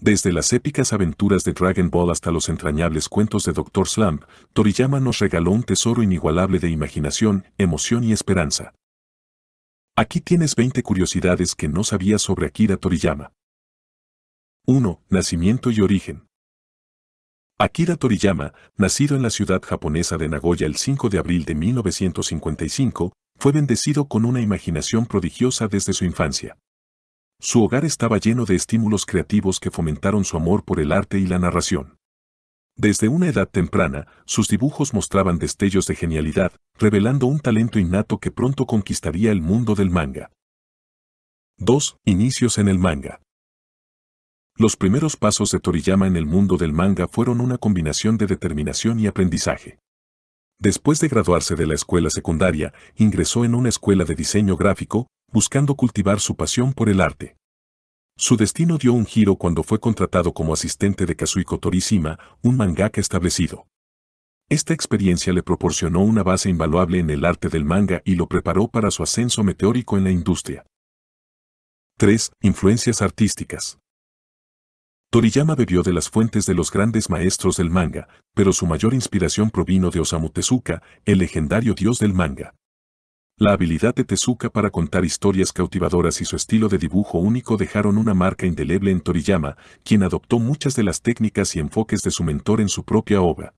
Desde las épicas aventuras de Dragon Ball hasta los entrañables cuentos de Dr. Slump, Toriyama nos regaló un tesoro inigualable de imaginación, emoción y esperanza. Aquí tienes 20 curiosidades que no sabías sobre Akira Toriyama. 1. Nacimiento y origen. Akira Toriyama, nacido en la ciudad japonesa de Nagoya el 5 de abril de 1955, fue bendecido con una imaginación prodigiosa desde su infancia. Su hogar estaba lleno de estímulos creativos que fomentaron su amor por el arte y la narración. Desde una edad temprana, sus dibujos mostraban destellos de genialidad, revelando un talento innato que pronto conquistaría el mundo del manga. 2. Inicios en el manga. Los primeros pasos de Toriyama en el mundo del manga fueron una combinación de determinación y aprendizaje. Después de graduarse de la escuela secundaria, ingresó en una escuela de diseño gráfico, buscando cultivar su pasión por el arte. Su destino dio un giro cuando fue contratado como asistente de Kazuiko Torishima, un mangaka establecido. Esta experiencia le proporcionó una base invaluable en el arte del manga y lo preparó para su ascenso meteórico en la industria. 3. Influencias artísticas. Toriyama bebió de las fuentes de los grandes maestros del manga, pero su mayor inspiración provino de Osamu Tezuka, el legendario dios del manga. La habilidad de Tezuka para contar historias cautivadoras y su estilo de dibujo único dejaron una marca indeleble en Toriyama, quien adoptó muchas de las técnicas y enfoques de su mentor en su propia obra.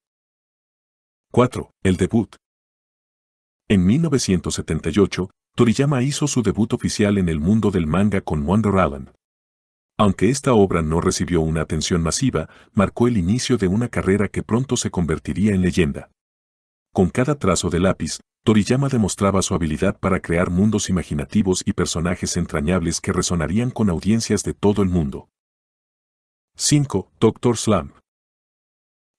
4. El debut. En 1978, Toriyama hizo su debut oficial en el mundo del manga con Wonder Island. Aunque esta obra no recibió una atención masiva, marcó el inicio de una carrera que pronto se convertiría en leyenda. Con cada trazo de lápiz, Toriyama demostraba su habilidad para crear mundos imaginativos y personajes entrañables que resonarían con audiencias de todo el mundo. 5. Doctor Slam.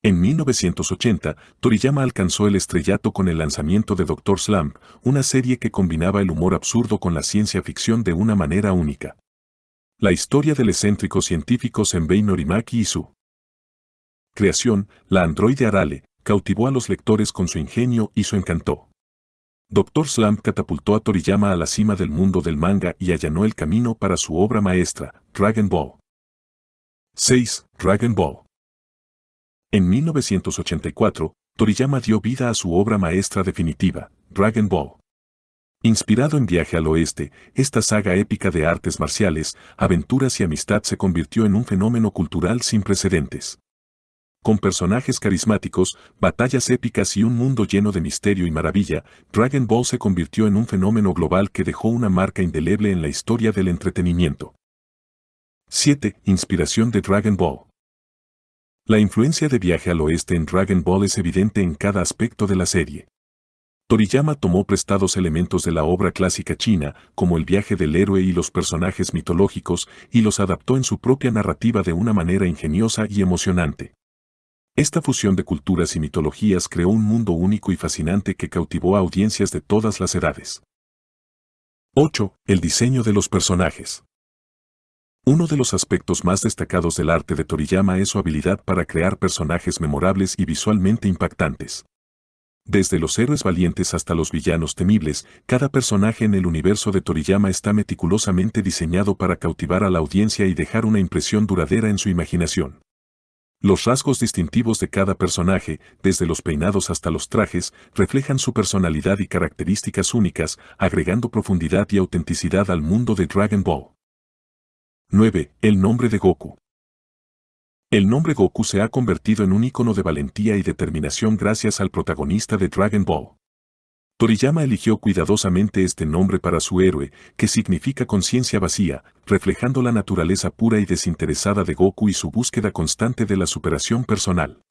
En 1980, Toriyama alcanzó el estrellato con el lanzamiento de Doctor Slam, una serie que combinaba el humor absurdo con la ciencia ficción de una manera única. La historia del excéntrico científico Senbei Norimaki y su creación, la androide Arale, cautivó a los lectores con su ingenio y su encanto. Dr. Slam catapultó a Toriyama a la cima del mundo del manga y allanó el camino para su obra maestra, Dragon Ball. 6. Dragon Ball. En 1984, Toriyama dio vida a su obra maestra definitiva, Dragon Ball. Inspirado en Viaje al Oeste, esta saga épica de artes marciales, aventuras y amistad se convirtió en un fenómeno cultural sin precedentes. Con personajes carismáticos, batallas épicas y un mundo lleno de misterio y maravilla, Dragon Ball se convirtió en un fenómeno global que dejó una marca indeleble en la historia del entretenimiento. 7. Inspiración de Dragon Ball. La influencia de Viaje al Oeste en Dragon Ball es evidente en cada aspecto de la serie. Toriyama tomó prestados elementos de la obra clásica china, como el viaje del héroe y los personajes mitológicos, y los adaptó en su propia narrativa de una manera ingeniosa y emocionante. Esta fusión de culturas y mitologías creó un mundo único y fascinante que cautivó a audiencias de todas las edades. 8. El diseño de los personajes. Uno de los aspectos más destacados del arte de Toriyama es su habilidad para crear personajes memorables y visualmente impactantes. Desde los héroes valientes hasta los villanos temibles, cada personaje en el universo de Toriyama está meticulosamente diseñado para cautivar a la audiencia y dejar una impresión duradera en su imaginación. Los rasgos distintivos de cada personaje, desde los peinados hasta los trajes, reflejan su personalidad y características únicas, agregando profundidad y autenticidad al mundo de Dragon Ball. 9. El nombre de Goku. El nombre Goku se ha convertido en un icono de valentía y determinación gracias al protagonista de Dragon Ball. Toriyama eligió cuidadosamente este nombre para su héroe, que significa conciencia vacía, reflejando la naturaleza pura y desinteresada de Goku y su búsqueda constante de la superación personal.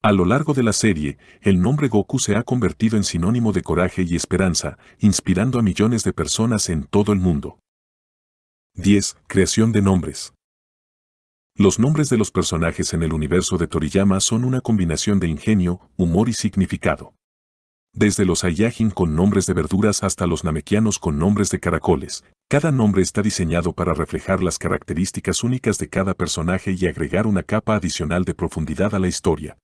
A lo largo de la serie, el nombre Goku se ha convertido en sinónimo de coraje y esperanza, inspirando a millones de personas en todo el mundo. 10. Creación de nombres. Los nombres de los personajes en el universo de Toriyama son una combinación de ingenio, humor y significado. Desde los Ayajin con nombres de verduras hasta los Namekianos con nombres de caracoles, cada nombre está diseñado para reflejar las características únicas de cada personaje y agregar una capa adicional de profundidad a la historia.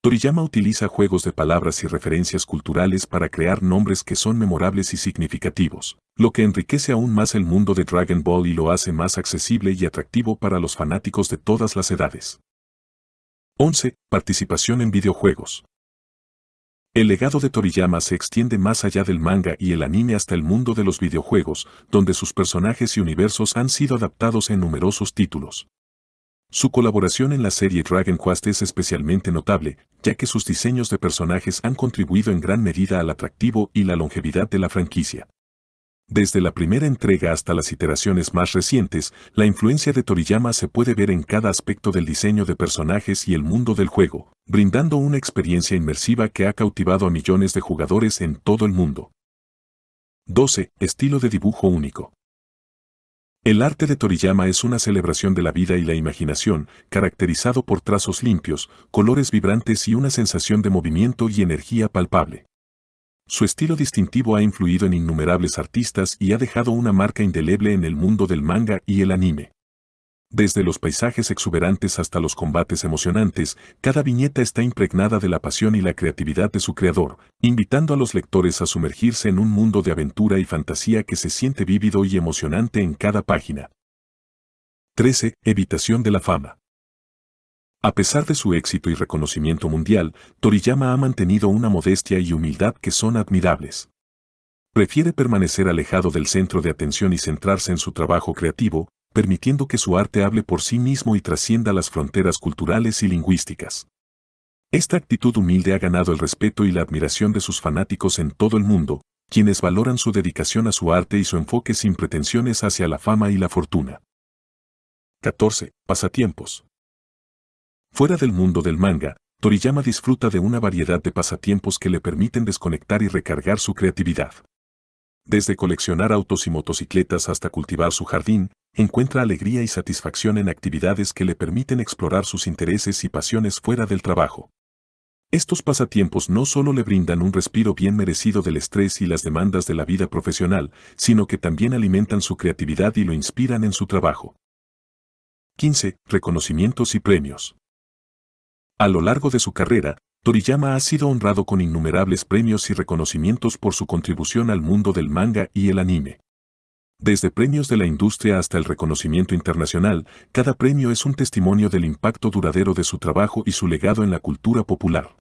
Toriyama utiliza juegos de palabras y referencias culturales para crear nombres que son memorables y significativos, lo que enriquece aún más el mundo de Dragon Ball y lo hace más accesible y atractivo para los fanáticos de todas las edades. 11. Participación en videojuegos. El legado de Toriyama se extiende más allá del manga y el anime hasta el mundo de los videojuegos, donde sus personajes y universos han sido adaptados en numerosos títulos. Su colaboración en la serie Dragon Quest es especialmente notable, ya que sus diseños de personajes han contribuido en gran medida al atractivo y la longevidad de la franquicia. Desde la primera entrega hasta las iteraciones más recientes, la influencia de Toriyama se puede ver en cada aspecto del diseño de personajes y el mundo del juego, brindando una experiencia inmersiva que ha cautivado a millones de jugadores en todo el mundo. 12. Estilo de dibujo único. El arte de Toriyama es una celebración de la vida y la imaginación, caracterizado por trazos limpios, colores vibrantes y una sensación de movimiento y energía palpable. Su estilo distintivo ha influido en innumerables artistas y ha dejado una marca indeleble en el mundo del manga y el anime. Desde los paisajes exuberantes hasta los combates emocionantes, cada viñeta está impregnada de la pasión y la creatividad de su creador, invitando a los lectores a sumergirse en un mundo de aventura y fantasía que se siente vívido y emocionante en cada página. 13. Evitación de la fama. A pesar de su éxito y reconocimiento mundial, Toriyama ha mantenido una modestia y humildad que son admirables. Prefiere permanecer alejado del centro de atención y centrarse en su trabajo creativo, permitiendo que su arte hable por sí mismo y trascienda las fronteras culturales y lingüísticas. Esta actitud humilde ha ganado el respeto y la admiración de sus fanáticos en todo el mundo, quienes valoran su dedicación a su arte y su enfoque sin pretensiones hacia la fama y la fortuna. 14. Pasatiempos. Fuera del mundo del manga, Toriyama disfruta de una variedad de pasatiempos que le permiten desconectar y recargar su creatividad. Desde coleccionar autos y motocicletas hasta cultivar su jardín, encuentra alegría y satisfacción en actividades que le permiten explorar sus intereses y pasiones fuera del trabajo. Estos pasatiempos no solo le brindan un respiro bien merecido del estrés y las demandas de la vida profesional, sino que también alimentan su creatividad y lo inspiran en su trabajo. 15. Reconocimientos y premios. A lo largo de su carrera, Toriyama ha sido honrado con innumerables premios y reconocimientos por su contribución al mundo del manga y el anime. Desde premios de la industria hasta el reconocimiento internacional, cada premio es un testimonio del impacto duradero de su trabajo y su legado en la cultura popular.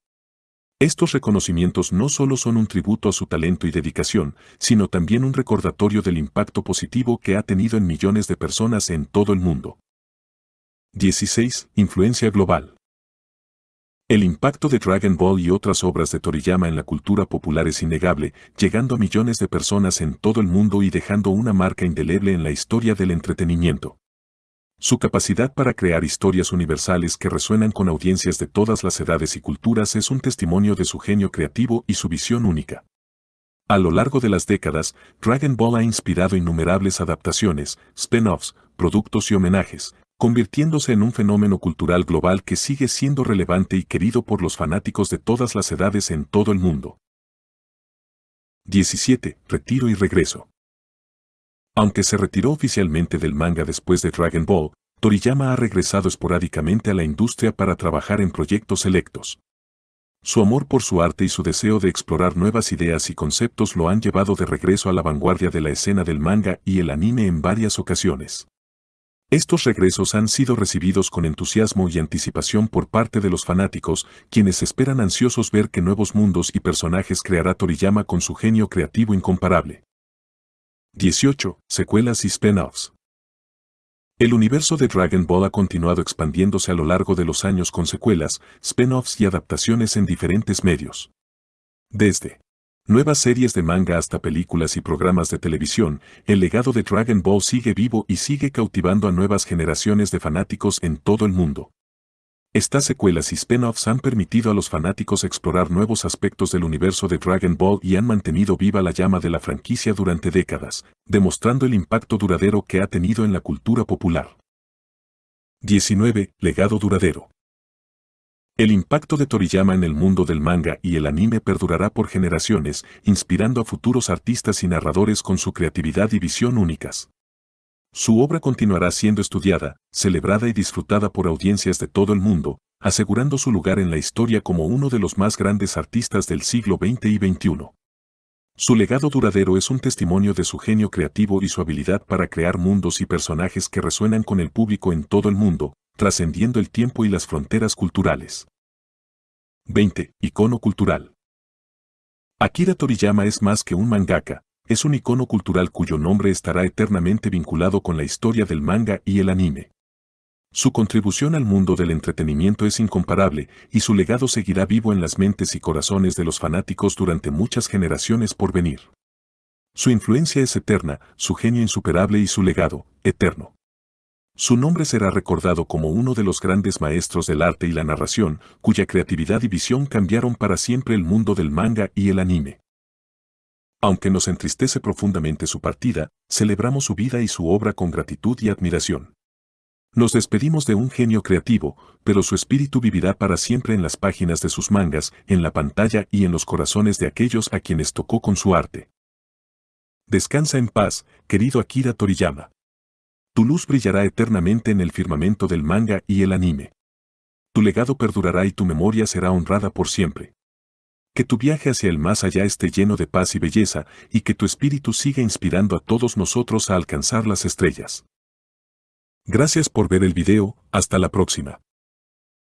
Estos reconocimientos no solo son un tributo a su talento y dedicación, sino también un recordatorio del impacto positivo que ha tenido en millones de personas en todo el mundo. 16. Influencia global. El impacto de Dragon Ball y otras obras de Toriyama en la cultura popular es innegable, llegando a millones de personas en todo el mundo y dejando una marca indeleble en la historia del entretenimiento. Su capacidad para crear historias universales que resuenan con audiencias de todas las edades y culturas es un testimonio de su genio creativo y su visión única. A lo largo de las décadas, Dragon Ball ha inspirado innumerables adaptaciones, spin-offs, productos y homenajes, convirtiéndose en un fenómeno cultural global que sigue siendo relevante y querido por los fanáticos de todas las edades en todo el mundo. 17. Retiro y regreso. Aunque se retiró oficialmente del manga después de Dragon Ball, Toriyama ha regresado esporádicamente a la industria para trabajar en proyectos selectos. Su amor por su arte y su deseo de explorar nuevas ideas y conceptos lo han llevado de regreso a la vanguardia de la escena del manga y el anime en varias ocasiones. Estos regresos han sido recibidos con entusiasmo y anticipación por parte de los fanáticos, quienes esperan ansiosos ver qué nuevos mundos y personajes creará Toriyama con su genio creativo incomparable. 18. Secuelas y spin-offs. El universo de Dragon Ball ha continuado expandiéndose a lo largo de los años con secuelas, spin-offs y adaptaciones en diferentes medios. Desde nuevas series de manga hasta películas y programas de televisión, el legado de Dragon Ball sigue vivo y sigue cautivando a nuevas generaciones de fanáticos en todo el mundo. Estas secuelas y spin-offs han permitido a los fanáticos explorar nuevos aspectos del universo de Dragon Ball y han mantenido viva la llama de la franquicia durante décadas, demostrando el impacto duradero que ha tenido en la cultura popular. 19. Legado duradero. El impacto de Toriyama en el mundo del manga y el anime perdurará por generaciones, inspirando a futuros artistas y narradores con su creatividad y visión únicas. Su obra continuará siendo estudiada, celebrada y disfrutada por audiencias de todo el mundo, asegurando su lugar en la historia como uno de los más grandes artistas del siglo XX y XXI. Su legado duradero es un testimonio de su genio creativo y su habilidad para crear mundos y personajes que resuenan con el público en todo el mundo, trascendiendo el tiempo y las fronteras culturales. 20. Icono cultural. Akira Toriyama es más que un mangaka, es un icono cultural cuyo nombre estará eternamente vinculado con la historia del manga y el anime. Su contribución al mundo del entretenimiento es incomparable y su legado seguirá vivo en las mentes y corazones de los fanáticos durante muchas generaciones por venir. Su influencia es eterna, su genio insuperable y su legado, eterno. Su nombre será recordado como uno de los grandes maestros del arte y la narración, cuya creatividad y visión cambiaron para siempre el mundo del manga y el anime. Aunque nos entristece profundamente su partida, celebramos su vida y su obra con gratitud y admiración. Nos despedimos de un genio creativo, pero su espíritu vivirá para siempre en las páginas de sus mangas, en la pantalla y en los corazones de aquellos a quienes tocó con su arte. Descansa en paz, querido Akira Toriyama. Tu luz brillará eternamente en el firmamento del manga y el anime. Tu legado perdurará y tu memoria será honrada por siempre. Que tu viaje hacia el más allá esté lleno de paz y belleza, y que tu espíritu siga inspirando a todos nosotros a alcanzar las estrellas. Gracias por ver el video, hasta la próxima.